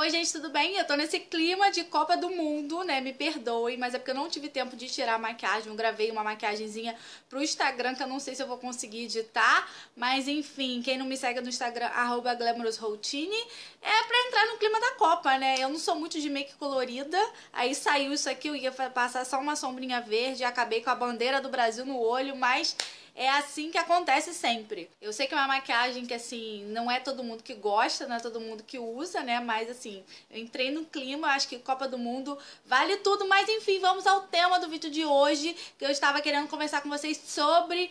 Oi, gente, tudo bem? Eu tô nesse clima de Copa do Mundo, né? Me perdoem, mas é porque eu não tive tempo de tirar a maquiagem. Eu gravei uma maquiagemzinha pro Instagram, que eu não sei se eu vou conseguir editar. Mas, enfim, quem não me segue no Instagram, glamorousroutine, é pra entrar no clima da Copa, né? Eu não sou muito de make colorida. Aí saiu isso aqui, eu ia passar só uma sombrinha verde. Acabei com a bandeira do Brasil no olho, mas é assim que acontece sempre. Eu sei que é uma maquiagem que, assim, não é todo mundo que gosta, não é todo mundo que usa, né? Mas, assim, eu entrei no clima, acho que Copa do Mundo vale tudo. Mas, enfim, vamos ao tema do vídeo de hoje, que eu estava querendo conversar com vocês sobre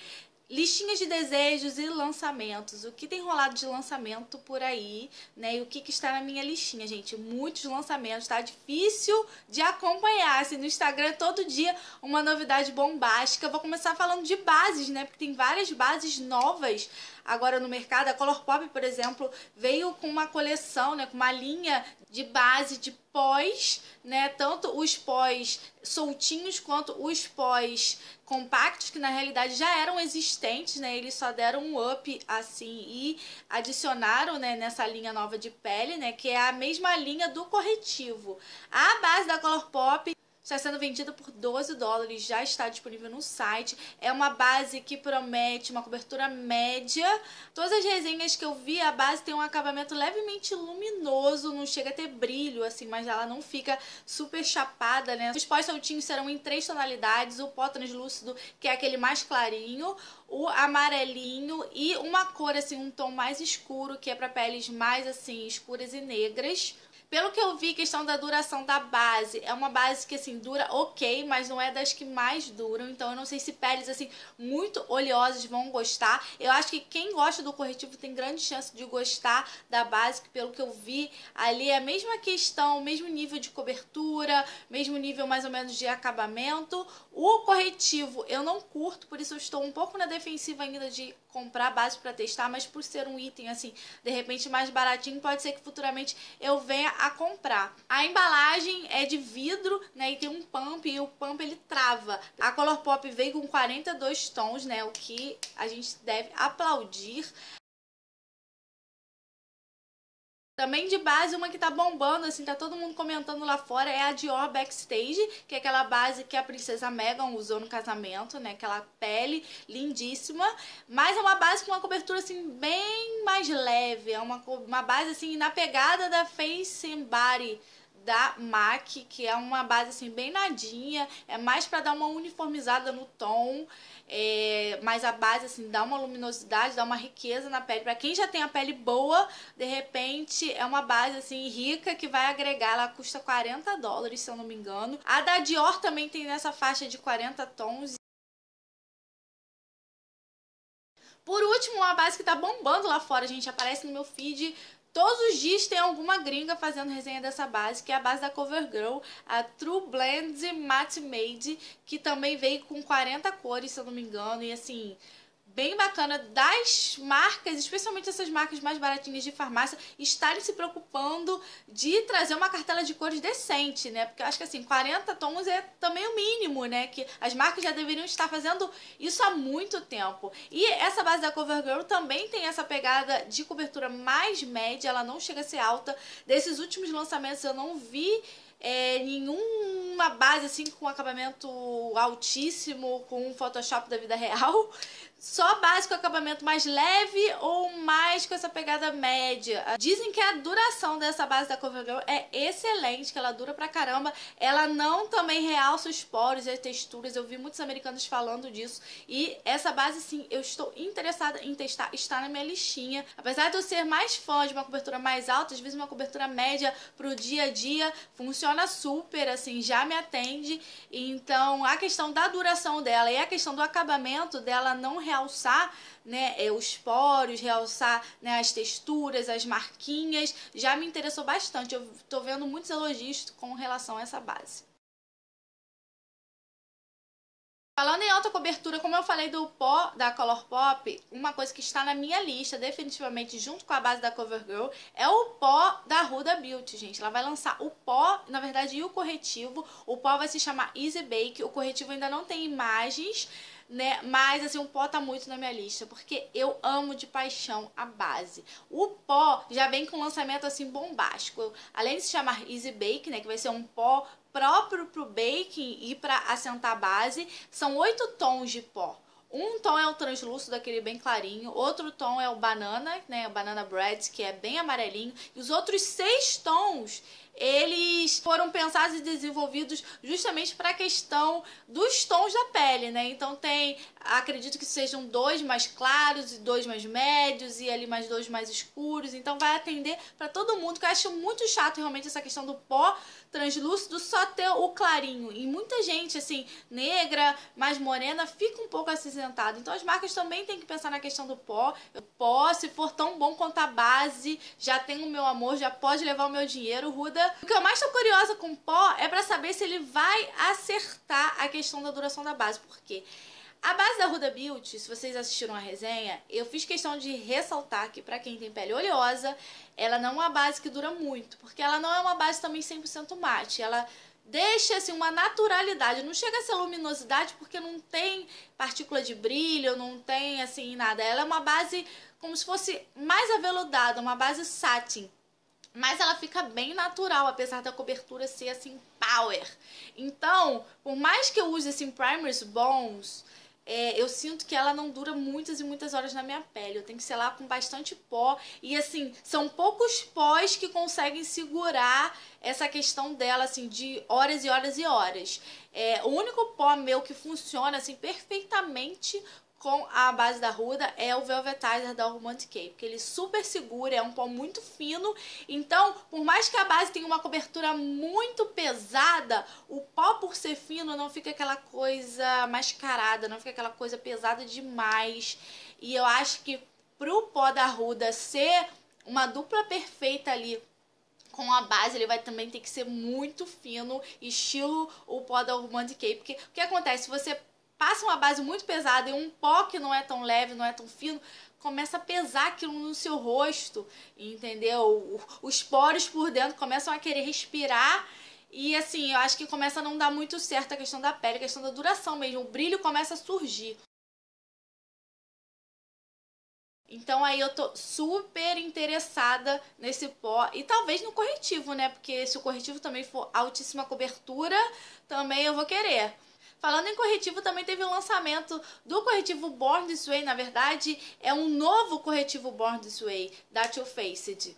listinhas de desejos e lançamentos. O que tem rolado de lançamento por aí, né? E o que, que está na minha listinha, gente? Muitos lançamentos, tá difícil de acompanhar. Assim, no Instagram todo dia uma novidade bombástica. Eu vou começar falando de bases, né? Porque tem várias bases novas agora no mercado. A Color Pop, por exemplo, veio com uma coleção, né, com uma linha de base de pós, né, tanto os pós soltinhos quanto os pós compactos, que na realidade já eram existentes, né, eles só deram um up assim e adicionaram, né, nessa linha nova de pele, né, que é a mesma linha do corretivo. A base da Color Pop está sendo vendida por 12 dólares, já está disponível no site. É uma base que promete uma cobertura média. Todas as resenhas que eu vi, a base tem um acabamento levemente luminoso, não chega a ter brilho, assim, mas ela não fica super chapada, né? Os pós-soltinhos serão em três tonalidades, o pó translúcido, que é aquele mais clarinho, o amarelinho e uma cor, assim, um tom mais escuro, que é para peles mais, assim, escuras e negras. Pelo que eu vi, questão da duração da base, é uma base que assim dura ok, mas não é das que mais duram, então eu não sei se peles assim muito oleosas vão gostar. Eu acho que quem gosta do corretivo tem grande chance de gostar da base, que pelo que eu vi ali é a mesma questão, mesmo nível de cobertura, mesmo nível mais ou menos de acabamento. O corretivo eu não curto, por isso eu estou um pouco na defensiva ainda de comprar base para testar, mas por ser um item assim, de repente mais baratinho, pode ser que futuramente eu venha a comprar. A embalagem é de vidro, né, e tem um pump e o pump ele trava. A Color Pop veio com 42 tons, né, o que a gente deve aplaudir. Também de base, uma que tá bombando, assim, tá todo mundo comentando lá fora, é a Dior Backstage, que é aquela base que a princesa Meghan usou no casamento, né? Aquela pele lindíssima, mas é uma base com uma cobertura, assim, bem mais leve, é uma, uma base, assim, na pegada da Face and Body, da MAC, que é uma base assim bem nadinha, é mais para dar uma uniformizada no tom, é, mas a base assim dá uma luminosidade, dá uma riqueza na pele. Para quem já tem a pele boa, de repente é uma base assim rica que vai agregar, ela custa 40 dólares, se eu não me engano. A da Dior também tem nessa faixa de 40 tons por último, uma base que tá bombando lá fora, gente. Aparece no meu feed Todos os dias tem alguma gringa fazendo resenha dessa base, que é a base da CoverGirl, a True Blend Matte Made, que também veio com 40 cores, se eu não me engano, e assim, bem bacana das marcas, especialmente essas marcas mais baratinhas de farmácia, estarem se preocupando de trazer uma cartela de cores decente, né? Porque eu acho que assim, 40 tons é também o mínimo, né? Que as marcas já deveriam estar fazendo isso há muito tempo. E essa base da CoverGirl também tem essa pegada de cobertura mais média, ela não chega a ser alta. Desses últimos lançamentos eu não vi é, nenhuma base assim com acabamento altíssimo, com um Photoshop da vida real, só básico acabamento mais leve ou mais com essa pegada média. Dizem que a duração dessa base da Covergirl é excelente, que ela dura pra caramba. Ela não também realça os poros e as texturas. Eu vi muitos americanos falando disso. E essa base, sim, eu estou interessada em testar. Está na minha listinha. Apesar de eu ser mais fã de uma cobertura mais alta, às vezes uma cobertura média pro dia a dia funciona super, assim, já me atende. Então, a questão da duração dela e a questão do acabamento dela não realçar né, é, os poros, realçar né, as texturas, as marquinhas. Já me interessou bastante. Eu tô vendo muitos elogios com relação a essa base. Falando em alta cobertura, como eu falei do pó da Color Pop, uma coisa que está na minha lista, definitivamente, junto com a base da CoverGirl, é o pó da Ruda Beauty, gente. Ela vai lançar o pó, na verdade, e o corretivo. O pó vai se chamar Easy Bake. O corretivo ainda não tem imagens, né? Mas assim, o pó tá muito na minha lista, porque eu amo de paixão a base. O pó já vem com um lançamento assim bombástico. Além de se chamar Easy Bake, né, que vai ser um pó próprio pro baking e para assentar a base, são oito tons de pó. Um tom é o translúcido, daquele bem clarinho. Outro tom é o banana, né? O banana bread, que é bem amarelinho. E os outros seis tons eles foram pensados e desenvolvidos justamente para a questão dos tons da pele, né? Então tem, acredito que sejam dois mais claros e dois mais médios e ali mais dois mais escuros. Então vai atender para todo mundo, que eu acho muito chato realmente essa questão do pó translúcido só ter o clarinho. E muita gente assim, negra, mais morena, fica um pouco acinzentado. Então as marcas também têm que pensar na questão do pó. O pó, se for tão bom quanto a base, já tem o meu amor, já pode levar o meu dinheiro, Ruda o que eu mais tô curiosa com o pó é pra saber se ele vai acertar a questão da duração da base. Por quê? A base da Ruda Beauty, se vocês assistiram a resenha, eu fiz questão de ressaltar que para quem tem pele oleosa, ela não é uma base que dura muito, porque ela não é uma base também 100% mate, ela deixa assim uma naturalidade, não chega a ser luminosidade porque não tem partícula de brilho, não tem assim nada. Ela é uma base como se fosse mais aveludada, uma base satin mas ela fica bem natural, apesar da cobertura ser assim power. Então, por mais que eu use assim primers bons, é, eu sinto que ela não dura muitas e muitas horas na minha pele. Eu tenho que selar com bastante pó. E assim, são poucos pós que conseguem segurar essa questão dela, assim, de horas e horas e horas. É, o único pó meu que funciona, assim, perfeitamente com a base da Ruda é o Velvetizer da Romantic porque ele super segura, é um pó muito fino, então por mais que a base tenha uma cobertura muito pesada, o pó por ser fino não fica aquela coisa mascarada, não fica aquela coisa pesada demais, e eu acho que pro pó da Ruda ser uma dupla perfeita ali com a base, ele vai também ter que ser muito fino, estilo o pó da Urban Decay, porque o que acontece, você passa uma base muito pesada e um pó que não é tão leve, não é tão fino, começa a pesar aquilo no seu rosto, entendeu? Os poros por dentro começam a querer respirar e assim, eu acho que começa a não dar muito certo a questão da pele, a questão da duração mesmo, o brilho começa a surgir. Então aí eu tô super interessada nesse pó e talvez no corretivo, né? Porque se o corretivo também for altíssima cobertura, também eu vou querer. Falando em corretivo, também teve o lançamento do corretivo Born This Way, na verdade, é um novo corretivo Born This Way da Too Faced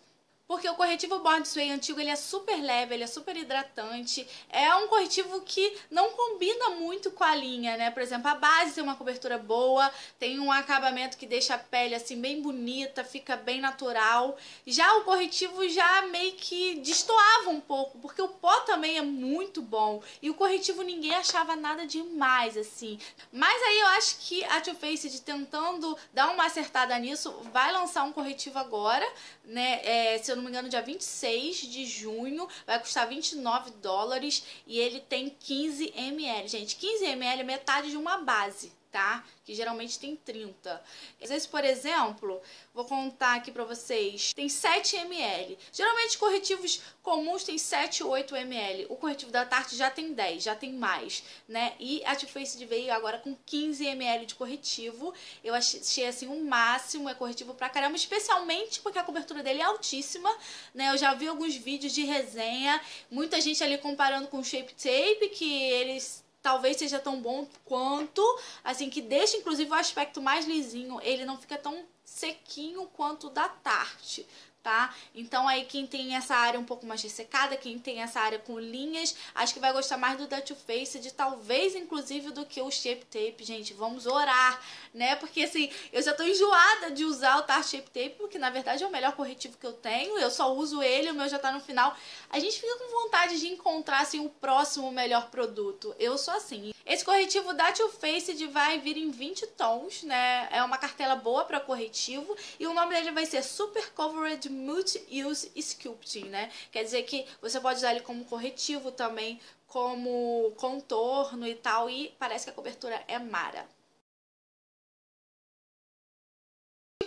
porque o corretivo Born This Way antigo ele é super leve, ele é super hidratante, é um corretivo que não combina muito com a linha, né? Por exemplo, a base tem uma cobertura boa, tem um acabamento que deixa a pele assim bem bonita, fica bem natural. Já o corretivo já meio que destoava um pouco, porque o pó também é muito bom e o corretivo ninguém achava nada demais assim. Mas aí eu acho que a Too Faced tentando dar uma acertada nisso, vai lançar um corretivo agora, né? É, se eu não me engano, dia 26 de junho. Vai custar 29 dólares e ele tem 15 ml. Gente, 15 ml é metade de uma base, tá? Que geralmente tem 30. Às vezes, por exemplo, vou contar aqui pra vocês, tem 7 ml. Geralmente corretivos comuns tem 7, 8 ml. O corretivo da Tarte já tem 10, já tem mais, né? E a Too Faced veio agora com 15 ml de corretivo. Eu achei, assim, o um máximo, é corretivo pra caramba, especialmente porque a cobertura dele é altíssima, né? Eu já vi alguns vídeos de resenha, muita gente ali comparando com o Shape Tape, que eles talvez seja tão bom quanto, assim, que deixa inclusive o aspecto mais lisinho, ele não fica tão sequinho quanto o da Tarte tá? Então aí quem tem essa área um pouco mais ressecada, quem tem essa área com linhas, acho que vai gostar mais do da Too Faced, de talvez inclusive do que o Shape Tape, gente, vamos orar, né? Porque assim, eu já tô enjoada de usar o Tarte Shape Tape, porque na verdade é o melhor corretivo que eu tenho, eu só uso ele, o meu já tá no final. A gente fica com vontade de encontrar assim o próximo melhor produto. Eu sou assim. Esse corretivo da Too Faced vai vir em 20 tons, né? É uma cartela boa para corretivo e o nome dele vai ser Super Covered multi-use sculpting, né? Quer dizer que você pode usar ele como corretivo também, como contorno e tal, e parece que a cobertura é mara.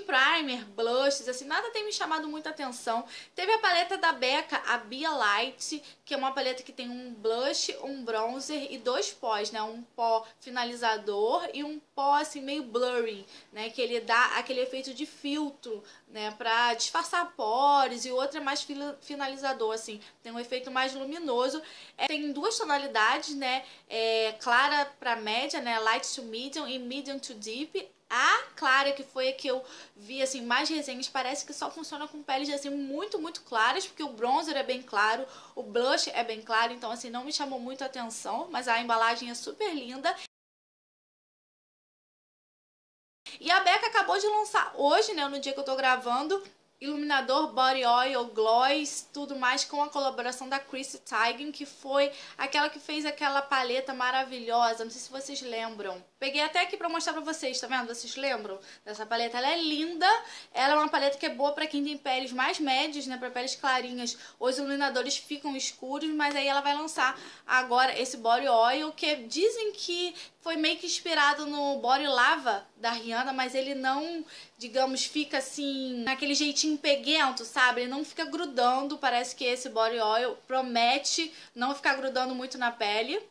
primer, blushes, assim, nada tem me chamado muita atenção. Teve a paleta da Becca, a Bia Light, que é uma paleta que tem um blush, um bronzer e dois pós, né? Um pó finalizador e um pó, assim, meio blurry, né? Que ele dá aquele efeito de filtro, né? Pra disfarçar pores e outro é mais finalizador, assim. Tem um efeito mais luminoso. É, tem duas tonalidades, né? É, clara pra média, né? Light to medium e medium to deep a clara, que foi a que eu vi, assim, mais resenhas, parece que só funciona com peles, assim, muito, muito claras, porque o bronzer é bem claro, o blush é bem claro, então, assim, não me chamou muito a atenção, mas a embalagem é super linda. E a Becca acabou de lançar hoje, né, no dia que eu tô gravando, iluminador Body Oil Gloss, tudo mais com a colaboração da Chris Teigen, que foi aquela que fez aquela paleta maravilhosa, não sei se vocês lembram. Peguei até aqui pra mostrar pra vocês, tá vendo? Vocês lembram dessa paleta? Ela é linda, ela é uma paleta que é boa pra quem tem peles mais médias, né? Pra peles clarinhas, os iluminadores ficam escuros, mas aí ela vai lançar agora esse Body Oil, que dizem que foi meio que inspirado no Body Lava da Rihanna, mas ele não, digamos, fica assim, naquele jeitinho peguento, sabe? Ele não fica grudando, parece que esse body oil promete não ficar grudando muito na pele.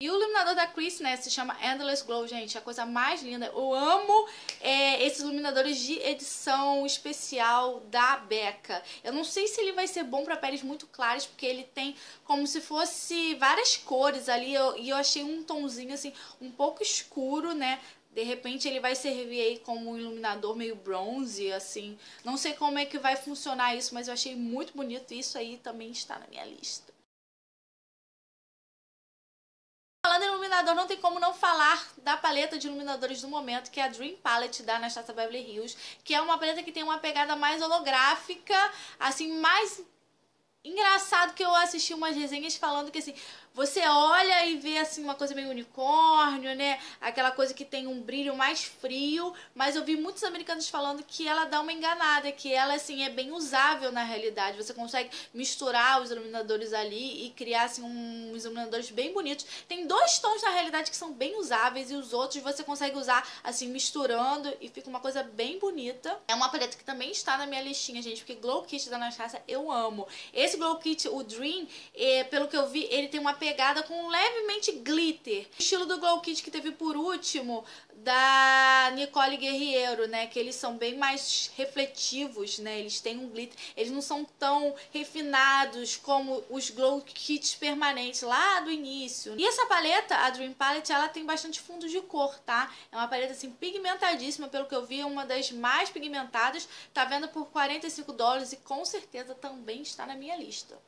E o iluminador da Chris, né, se chama Endless Glow, gente, a coisa mais linda. Eu amo é, esses iluminadores de edição especial da Becca. Eu não sei se ele vai ser bom pra peles muito claras, porque ele tem como se fosse várias cores ali, eu, e eu achei um tonzinho, assim, um pouco escuro, né, de repente ele vai servir aí como um iluminador meio bronze, assim. Não sei como é que vai funcionar isso, mas eu achei muito bonito e isso aí também está na minha lista. Falando em iluminador, não tem como não falar da paleta de iluminadores do momento, que é a Dream Palette da Anastasia Beverly Hills, que é uma paleta que tem uma pegada mais holográfica, assim, mais engraçado que eu assisti umas resenhas falando que assim, você olha e vê assim uma coisa meio unicórnio, né? Aquela coisa que tem um brilho mais frio, mas eu vi muitos americanos falando que ela dá uma enganada, que ela assim é bem usável na realidade. Você consegue misturar os iluminadores ali e criar assim uns iluminadores bem bonitos. Tem dois tons na realidade que são bem usáveis e os outros você consegue usar assim misturando e fica uma coisa bem bonita. É uma paleta que também está na minha listinha, gente, porque Glow Kit da Anastasia eu amo. Esse Glow Kit, o Dream, é, pelo que eu vi, ele tem uma pegada com levemente glitter. O estilo do Glow Kit que teve por último, da Nicole Guerriero, né? Que eles são bem mais refletivos, né? Eles têm um glitter. Eles não são tão refinados como os Glow Kits permanentes lá do início. E essa paleta, a Dream Palette, ela tem bastante fundo de cor, tá? É uma paleta, assim, pigmentadíssima. Pelo que eu vi, é uma das mais pigmentadas. Tá vendo por 45 dólares e com certeza também está na minha lista.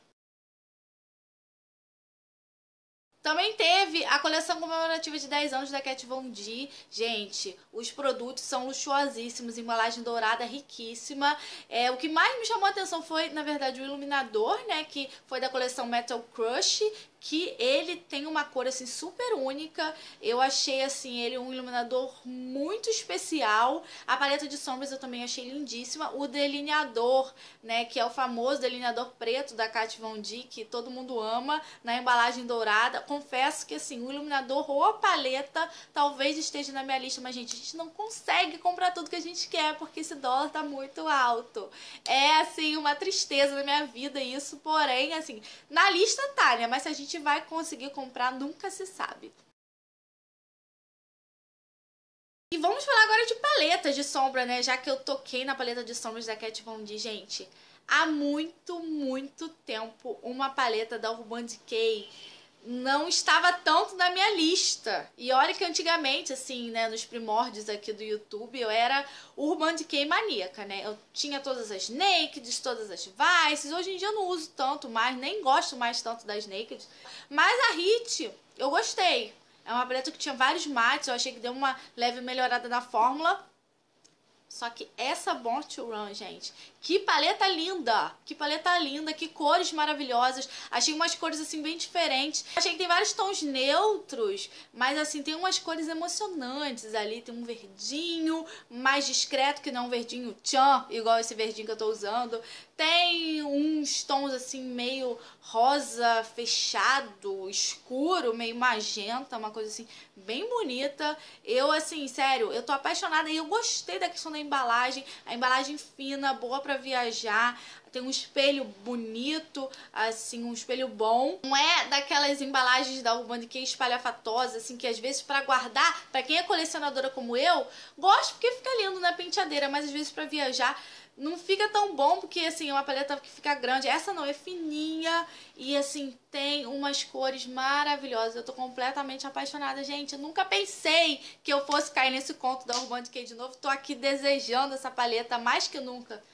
Também teve a coleção comemorativa de 10 anos da Kat Von D. Gente, os produtos são luxuosíssimos, embalagem dourada riquíssima. É, o que mais me chamou a atenção foi, na verdade, o iluminador, né, que foi da coleção Metal Crush, que ele tem uma cor assim super única. Eu achei assim ele um iluminador muito especial. A paleta de sombras eu também achei lindíssima. O delineador, né, que é o famoso delineador preto da Kat Von D, que todo mundo ama, na embalagem dourada. Confesso que assim, o iluminador ou a paleta talvez esteja na minha lista, mas gente, a gente não consegue comprar tudo que a gente quer porque esse dólar tá muito alto. É assim uma tristeza na minha vida isso, porém assim, na lista tá, né? Mas se a gente gente vai conseguir comprar, nunca se sabe. E vamos falar agora de paletas de sombra, né? Já que eu toquei na paleta de sombras da Kat Von D, gente. Há muito, muito tempo, uma paleta da Urban Decay não estava tanto na minha lista. E olha que antigamente, assim, né, nos primórdios aqui do YouTube, eu era Urban Decay maníaca, né? Eu tinha todas as nakeds, todas as vices. Hoje em dia eu não uso tanto mais, nem gosto mais tanto das nakeds. Mas a Hit, eu gostei. É uma paleta que tinha vários mates, eu achei que deu uma leve melhorada na fórmula. Só que essa Born Run, gente, que paleta linda! Que paleta linda, que cores maravilhosas. Achei umas cores assim bem diferentes. Achei que tem vários tons neutros, mas assim, tem umas cores emocionantes ali. Tem um verdinho mais discreto, que não é um verdinho tchan, igual esse verdinho que eu tô usando tem uns tons assim meio rosa fechado, escuro, meio magenta, uma coisa assim bem bonita. Eu assim, sério, eu tô apaixonada e eu gostei da questão da embalagem, a embalagem fina, boa para viajar, tem um espelho bonito, assim, um espelho bom. Não é daquelas embalagens da Urban Decay é espalhafatosa, assim, que às vezes para guardar, para quem é colecionadora como eu, gosto porque fica lindo na penteadeira, mas às vezes para viajar não fica tão bom, porque assim, é uma paleta que fica grande. Essa não, é fininha e assim, tem umas cores maravilhosas. Eu tô completamente apaixonada, gente. Eu nunca pensei que eu fosse cair nesse conto da Urban Decay de novo. Tô aqui desejando essa paleta mais que nunca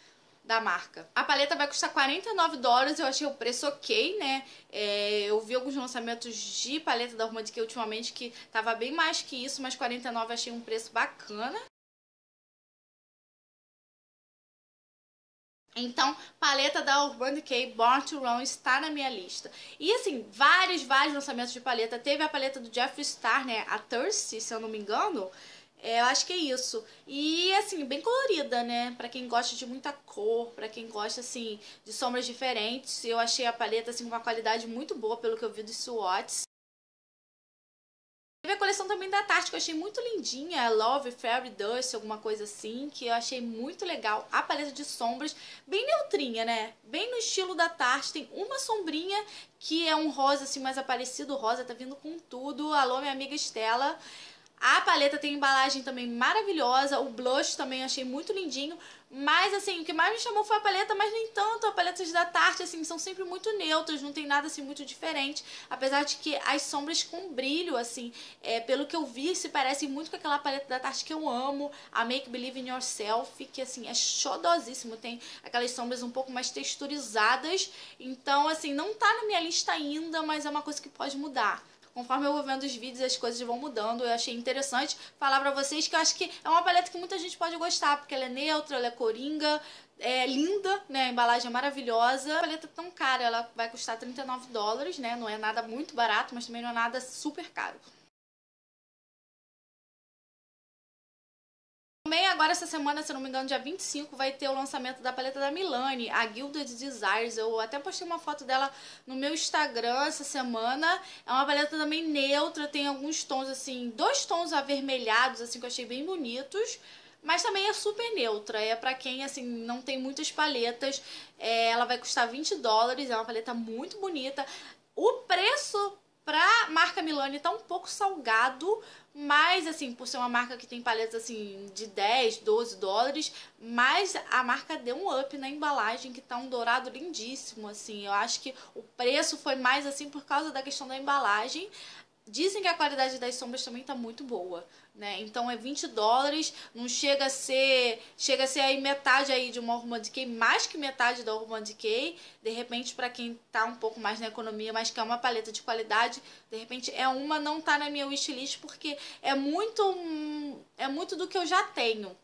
da marca. A paleta vai custar 49 dólares, eu achei o preço ok, né? É, eu vi alguns lançamentos de paleta da Urban Decay ultimamente que tava bem mais que isso, mas 49 achei um preço bacana. Então, paleta da Urban Decay Born to Run está na minha lista. E assim, vários, vários lançamentos de paleta. Teve a paleta do Jeffree Star, né? A Thirsty, se eu não me engano. É, eu acho que é isso. E assim, bem colorida, né? Pra quem gosta de muita cor, pra quem gosta, assim, de sombras diferentes. Eu achei a paleta, assim, com uma qualidade muito boa, pelo que eu vi dos swatches. Teve a coleção também da Tarte, que eu achei muito lindinha, Love, Fairy Dust, alguma coisa assim, que eu achei muito legal. A paleta de sombras, bem neutrinha, né? Bem no estilo da Tarte, tem uma sombrinha que é um rosa assim mais aparecido, rosa tá vindo com tudo. Alô, minha amiga Estela. A paleta tem embalagem também maravilhosa, o blush também achei muito lindinho, mas assim, o que mais me chamou foi a paleta, mas nem tanto, as paletas da Tarte, assim, são sempre muito neutras, não tem nada assim muito diferente, apesar de que as sombras com brilho, assim, é, pelo que eu vi, se parecem muito com aquela paleta da Tarte que eu amo, a Make Believe in Yourself, que assim, é xodosíssimo, tem aquelas sombras um pouco mais texturizadas, então assim, não tá na minha lista ainda, mas é uma coisa que pode mudar. Conforme eu vou vendo os vídeos, as coisas vão mudando. Eu achei interessante falar pra vocês que eu acho que é uma paleta que muita gente pode gostar, porque ela é neutra, ela é coringa, é linda, né? A embalagem é maravilhosa. A paleta é tão cara, ela vai custar 39 dólares, né? Não é nada muito barato, mas também não é nada super caro. agora essa semana, se não me engano, dia 25, vai ter o lançamento da paleta da Milani, a Guilda de Desires. Eu até postei uma foto dela no meu Instagram essa semana. É uma paleta também neutra, tem alguns tons assim, dois tons avermelhados assim que eu achei bem bonitos. Mas também é super neutra, é para quem assim não tem muitas paletas. É, ela vai custar 20 dólares, é uma paleta muito bonita. O preço Pra marca Milani tá um pouco salgado, mas assim, por ser uma marca que tem paletas assim de 10, 12 dólares, mas a marca deu um up na embalagem que tá um dourado lindíssimo, assim. Eu acho que o preço foi mais assim por causa da questão da embalagem. Dizem que a qualidade das sombras também tá muito boa, né? Então é 20 dólares, não chega a ser, chega a ser aí metade aí de uma Urban Decay, mais que metade da Urban Decay. De repente, para quem tá um pouco mais na economia, mas quer uma paleta de qualidade, de repente é uma não tá na minha wishlist porque é muito é muito do que eu já tenho,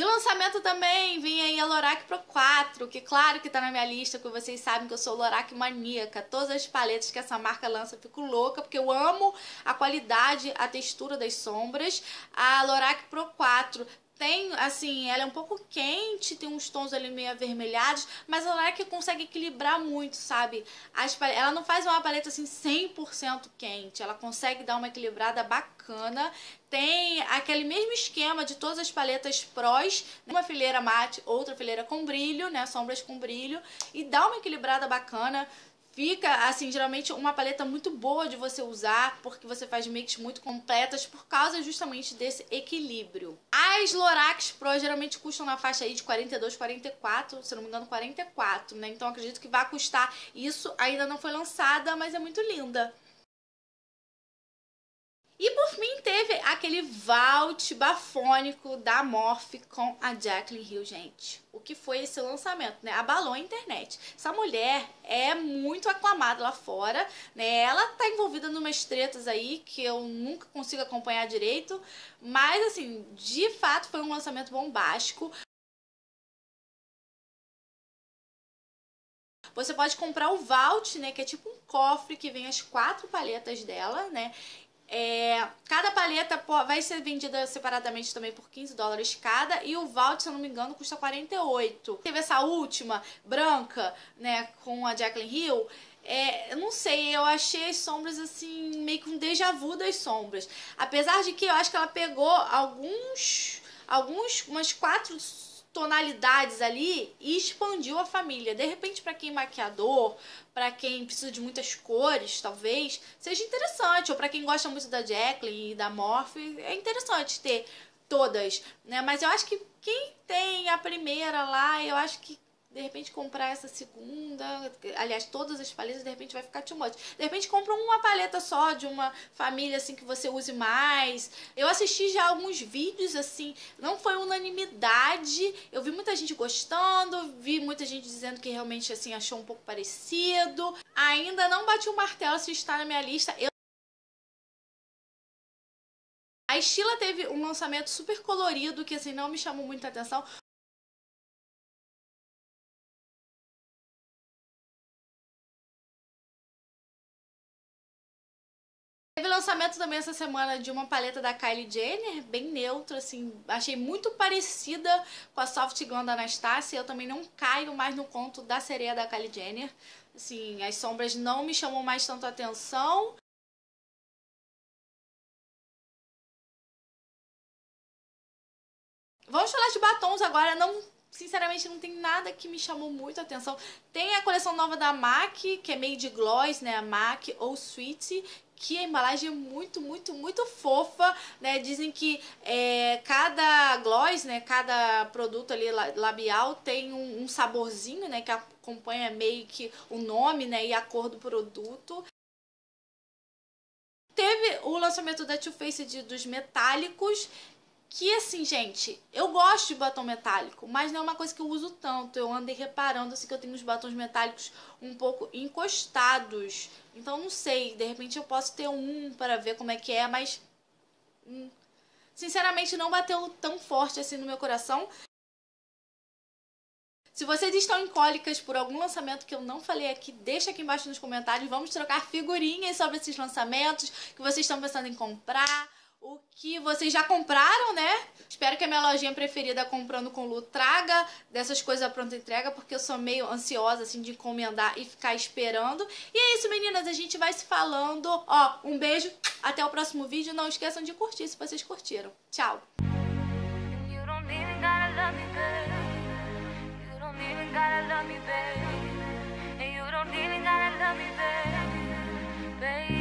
de lançamento também vinha aí a Lorac Pro 4, que claro que tá na minha lista, porque vocês sabem que eu sou Lorac maníaca. Todas as paletas que essa marca lança eu fico louca, porque eu amo a qualidade, a textura das sombras. A Lorac Pro 4 tem, assim, ela é um pouco quente, tem uns tons ali meio avermelhados, mas ela é que consegue equilibrar muito, sabe? As, ela não faz uma paleta, assim, 100% quente, ela consegue dar uma equilibrada bacana. Tem aquele mesmo esquema de todas as paletas prós, uma fileira mate, outra fileira com brilho, né, sombras com brilho, e dá uma equilibrada bacana fica, assim, geralmente uma paleta muito boa de você usar, porque você faz makes muito completas por causa justamente desse equilíbrio. As Lorax Pro geralmente custam na faixa aí de 42, 44, se não me engano 44, né? Então acredito que vai custar isso. Ainda não foi lançada, mas é muito linda. E por fim teve aquele vault bafônico da Morph com a Jacqueline Hill, gente. O que foi esse lançamento, né? Abalou a internet. Essa mulher é muito aclamada lá fora, né? Ela tá envolvida numas tretas aí que eu nunca consigo acompanhar direito, mas assim, de fato foi um lançamento bombástico. Você pode comprar o vault, né, que é tipo um cofre que vem as quatro paletas dela, né? É, cada palheta vai ser vendida separadamente também por 15 dólares cada. E o Vault, se eu não me engano, custa 48. Teve essa última, branca, né, com a Jacqueline Hill. É, eu não sei, eu achei as sombras assim, meio que um déjà vu das sombras. Apesar de que eu acho que ela pegou alguns. alguns umas quatro tonalidades ali e expandiu a família. De repente, para quem é maquiador, para quem precisa de muitas cores, talvez, seja interessante. Ou para quem gosta muito da Jacqueline e da Morphe, é interessante ter todas, né? Mas eu acho que quem tem a primeira lá, eu acho que de repente comprar essa segunda, aliás, todas as paletas, de repente vai ficar too De repente compra uma paleta só de uma família assim que você use mais. Eu assisti já alguns vídeos assim, não foi unanimidade. Eu vi muita gente gostando, vi muita gente dizendo que realmente assim achou um pouco parecido. Ainda não bati o martelo se está na minha lista. Eu a Estila teve um lançamento super colorido que assim não me chamou muita atenção, lançamento também essa semana de uma paleta da Kylie Jenner, bem neutra, assim, achei muito parecida com a Soft Glam da Anastasia. Eu também não caio mais no conto da sereia da Kylie Jenner. Assim, as sombras não me chamam mais tanto atenção. Vamos falar de batons agora, não sinceramente, não tem nada que me chamou muito a atenção. Tem a coleção nova da MAC, que é Made gloss, né? A MAC ou Sweet, que a embalagem é muito, muito, muito fofa, né? Dizem que é, cada gloss, né? Cada produto ali labial tem um, um saborzinho, né? Que acompanha meio que o nome, né? E a cor do produto. Teve o lançamento da Too Faced dos metálicos, que assim, gente, eu gosto de batom metálico, mas não é uma coisa que eu uso tanto. Eu andei reparando assim que eu tenho os batons metálicos um pouco encostados. Então não sei, de repente eu posso ter um para ver como é que é, mas hum, sinceramente não bateu tão forte assim no meu coração. Se vocês estão em cólicas por algum lançamento que eu não falei aqui, deixa aqui embaixo nos comentários. Vamos trocar figurinhas sobre esses lançamentos que vocês estão pensando em comprar o que vocês já compraram, né? Espero que a minha lojinha preferida comprando com Lu traga dessas coisas à pronta entrega, porque eu sou meio ansiosa assim de encomendar e ficar esperando. E é isso, meninas, a gente vai se falando. Ó, um beijo, até o próximo vídeo. Não esqueçam de curtir se vocês curtiram. Tchau. Baby